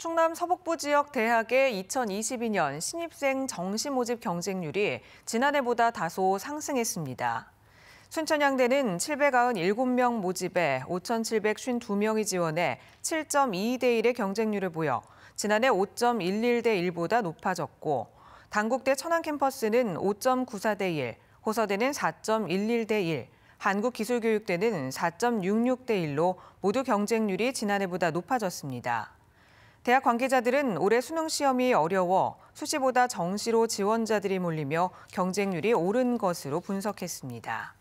충남 서북부 지역 대학의 2022년 신입생 정시 모집 경쟁률이 지난해보다 다소 상승했습니다. 순천향대는 797명 모집에 5,752명이 지원해 7.22대 1의 경쟁률을 보여 지난해 5.11대 1보다 높아졌고 당국대 천안 캠퍼스는 5.94대 1, 호서대는 4.11대 1, 한국기술교육대는 4.66대 1로 모두 경쟁률이 지난해보다 높아졌습니다. 대학 관계자들은 올해 수능 시험이 어려워 수시보다 정시로 지원자들이 몰리며 경쟁률이 오른 것으로 분석했습니다.